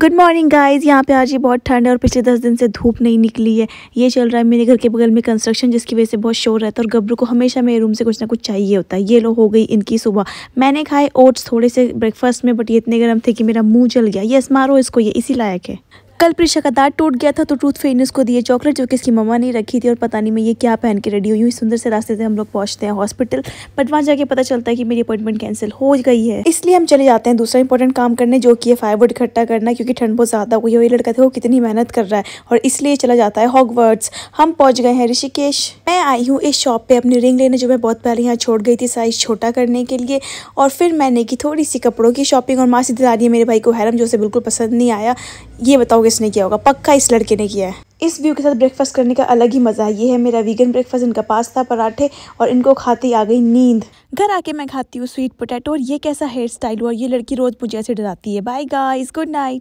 good morning guys यहाँ पे आज ये बहुत ठंड है और पिछले दस दिन से धूप नहीं निकली है ये चल रहा है मेरे घर के बगल में कंस्ट्रक्शन जिसकी वजह से बहुत शोर रहता है और गब्रू को हमेशा मेरे रूम से कुछ ना कुछ चाहिए होता है ये लो हो गई इनकी सुबह मैंने खाए ओट्स थोड़े से ब्रेकफास्ट में बट ये इतने गर्म थे कि मेरा मुँह जल गया ये मारो इसको ये इसी लायक है कल प्रिशा का दांत टूट गया था तो टूथ फेरी ने उसको दिए चॉकलेट जो कि इसकी मम्मा ने रखी थी और पता नहीं मैं ये क्या पहन के रेडी हुई हूँ सुंदर से रास्ते से हम लोग पहुँचते हैं हॉस्पिटल बट वहाँ जाके पता चलता है कि मेरी अपॉइंटमेंट कैंसिल हो गई है इसलिए हम चले जाते हैं दूसरा इंपॉर्टेंट काम करने जो कि है फायरवुड इकट्ठा करना क्योंकि ठंड बहुत ज़्यादा हुई है लड़का थे वो कितनी मेहनत कर रहा है और इसलिए चला जाता है हॉकवर्ड्स हम पहुँच गए हैं ऋषिकेश मैं आई हूँ इस शॉप पर अपनी रिंग लेने जो मैं बहुत पहले यहाँ छोड़ गई थी साइज़ छोटा करने के लिए और फिर मैंने की थोड़ी सी कपड़ों की शॉपिंग और माँ दिला दी है मेरे भाई को हैरम जो उसे बिल्कुल पसंद नहीं आया ये बताओगे नहीं किया होगा पक्का इस लड़के ने किया है इस व्यू के साथ ब्रेकफास्ट करने का अलग ही मज़ा है ये है मेरा वीगन ब्रेकफास्ट इनका पास्ता पराठे और इनको खाते आ गई नींद घर आके मैं खाती हूँ स्वीट पोटैटो और ये कैसा हेयर स्टाइल हुआ ये लड़की रोज़ मुझे ऐसे डराती है बाय गाइस गुड नाइट